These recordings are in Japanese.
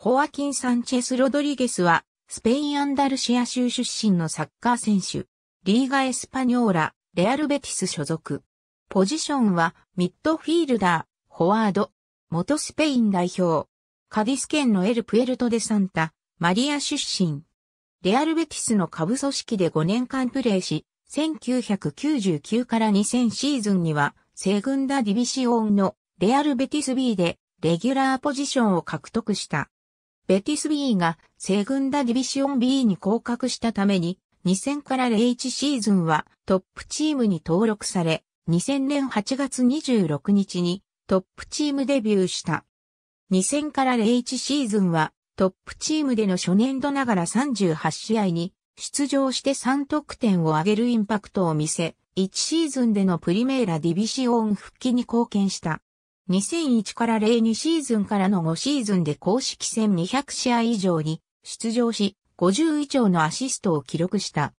ホアキン・サンチェス・ロドリゲスは、スペイン・アンダルシア州出身のサッカー選手、リーガ・エスパニョーラ、レアル・ベティス所属。ポジションは、ミッドフィールダー、フォワード、元スペイン代表、カディス県のエル・プエルト・デ・サンタ、マリア出身。レアル・ベティスの下部組織で5年間プレーし、1999から2000シーズンには、セグンダ・ディビシオンのレアル・ベティス B で、レギュラーポジションを獲得した。ベティス B が西軍ダディビシオン B に降格したために、2000から01シーズンはトップチームに登録され、2000年8月26日にトップチームデビューした。2000から01シーズンはトップチームでの初年度ながら38試合に出場して3得点を挙げるインパクトを見せ、1シーズンでのプリメーラディビシオン復帰に貢献した。2001から02シーズンからの5シーズンで公式戦200試合以上に出場し、50以上のアシストを記録した。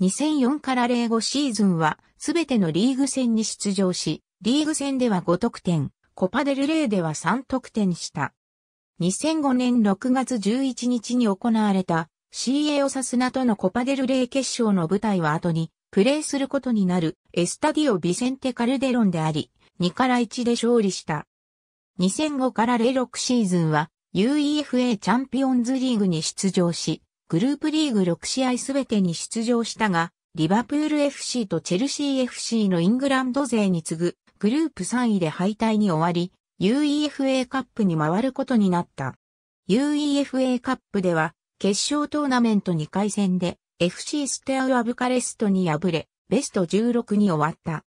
2004から05シーズンは、すべてのリーグ戦に出場し、リーグ戦では5得点、コパデルレーでは3得点した。2005年6月11日に行われた CA オサスナとのコパデルレー決勝の舞台は後にプレーすることになるエスタディオ・ビセンテ・カルデロンであり、2から1で勝利した。2005から06シーズンは UEFA チャンピオンズリーグに出場し、グループリーグ6試合すべてに出場したが、リバプール FC とチェルシー FC のイングランド勢に次ぐグループ3位で敗退に終わり、UEFA カップに回ることになった。UEFA カップでは決勝トーナメント2回戦で FC ステアウアブカレストに敗れ、ベスト16に終わった。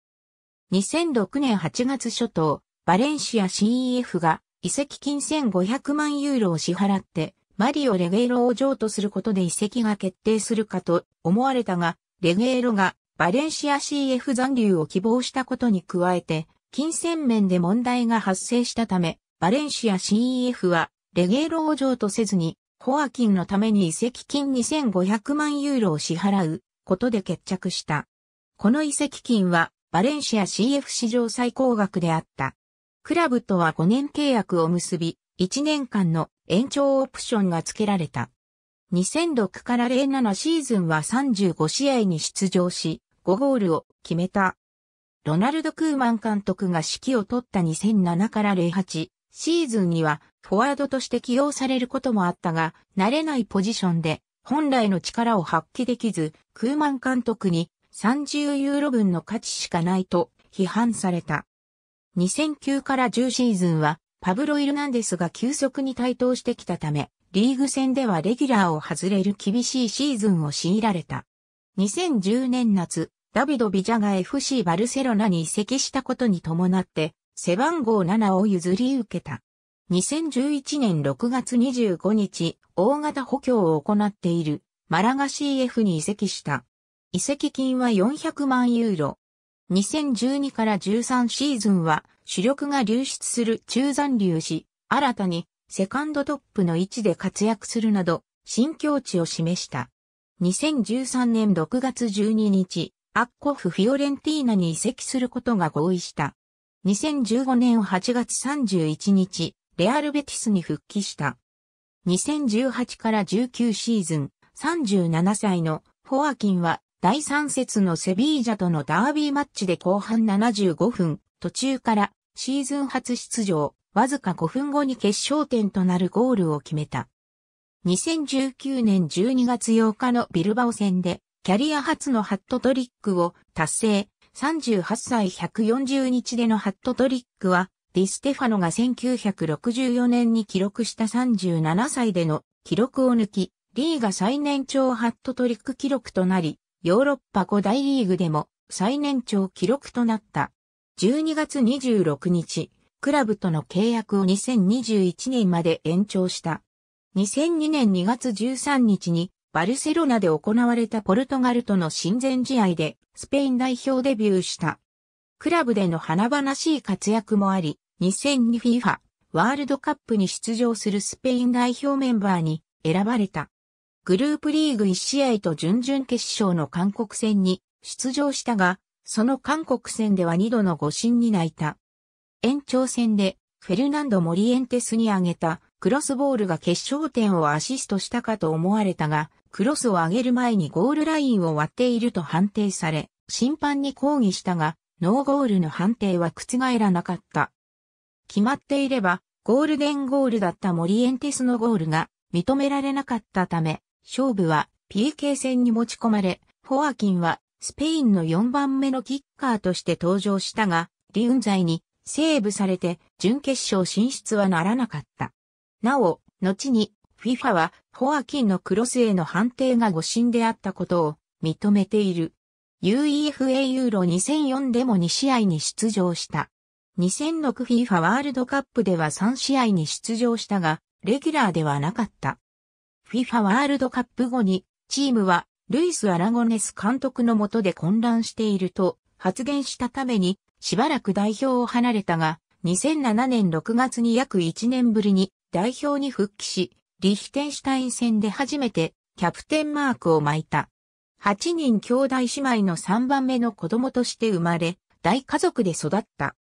2006年8月初頭、バレンシア CEF が移籍金1500万ユーロを支払って、マリオ・レゲイロを譲渡することで移籍が決定するかと思われたが、レゲイロがバレンシア CF 残留を希望したことに加えて、金銭面で問題が発生したため、バレンシア CEF はレゲイロを譲渡せずに、ホアキンのために移籍金2500万ユーロを支払うことで決着した。この移籍金はバレンシア CF 史上最高額であった。クラブとは5年契約を結び、1年間の延長オプションが付けられた。2006から07シーズンは35試合に出場し、5ゴールを決めた。ロナルド・クーマン監督が指揮を取った2007から08シーズンにはフォワードとして起用されることもあったが、慣れないポジションで本来の力を発揮できず、クーマン監督に30ユーロ分の価値しかないと批判された。2009から10シーズンはパブロ・イルナンデスが急速に台頭してきたため、リーグ戦ではレギュラーを外れる厳しいシーズンを強いられた。2010年夏、ダビド・ビジャが FC バルセロナに移籍したことに伴って、背番号7を譲り受けた。2011年6月25日、大型補強を行っているマラガ CF に移籍した。移籍金は400万ユーロ。2012から13シーズンは主力が流出する中残留し、新たにセカンドトップの位置で活躍するなど、新境地を示した。2013年6月12日、アッコフ・フィオレンティーナに移籍することが合意した。2015年8月31日、レアル・ベティスに復帰した。2018から19シーズン、37歳のフォアキンは第3節のセビージャとのダービーマッチで後半75分、途中からシーズン初出場、わずか5分後に決勝点となるゴールを決めた。2019年12月8日のビルバオ戦で、キャリア初のハットトリックを達成、38歳140日でのハットトリックは、ディステファノが1964年に記録した37歳での記録を抜き、リーが最年長ハットトリック記録となり、ヨーロッパ5大リーグでも最年長記録となった。12月26日、クラブとの契約を2021年まで延長した。2002年2月13日にバルセロナで行われたポルトガルとの親善試合でスペイン代表デビューした。クラブでの華々しい活躍もあり、2002FIFA ワールドカップに出場するスペイン代表メンバーに選ばれた。グループリーグ1試合と準々決勝の韓国戦に出場したが、その韓国戦では2度の誤審に泣いた。延長戦でフェルナンド・モリエンテスに挙げたクロスボールが決勝点をアシストしたかと思われたが、クロスを上げる前にゴールラインを割っていると判定され、審判に抗議したが、ノーゴールの判定は覆らなかった。決まっていれば、ゴールデンゴールだったモリエンテスのゴールが認められなかったため、勝負は PK 戦に持ち込まれ、フォアキンはスペインの4番目のキッカーとして登場したが、リウンザイにセーブされて準決勝進出はならなかった。なお、後に FIFA はフォアキンのクロスへの判定が誤審であったことを認めている。UEFA ユーロ2004でも2試合に出場した。2006FIFA ワールドカップでは3試合に出場したが、レギュラーではなかった。FIFA ワールドカップ後に、チームは、ルイス・アラゴネス監督の下で混乱していると発言したために、しばらく代表を離れたが、2007年6月に約1年ぶりに代表に復帰し、リヒテンシュタイン戦で初めてキャプテンマークを巻いた。8人兄弟姉妹の3番目の子供として生まれ、大家族で育った。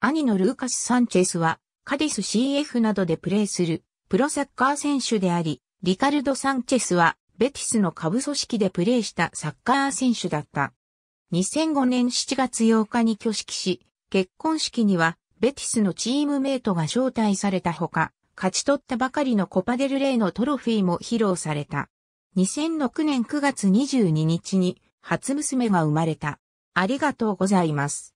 兄のルーカス・サンチェスは、カディス CF などでプレーするプロサッカー選手であり、リカルド・サンチェスは、ベティスの下部組織でプレーしたサッカー選手だった。2005年7月8日に挙式し、結婚式には、ベティスのチームメイトが招待されたほか、勝ち取ったばかりのコパデルレイのトロフィーも披露された。2006年9月22日に、初娘が生まれた。ありがとうございます。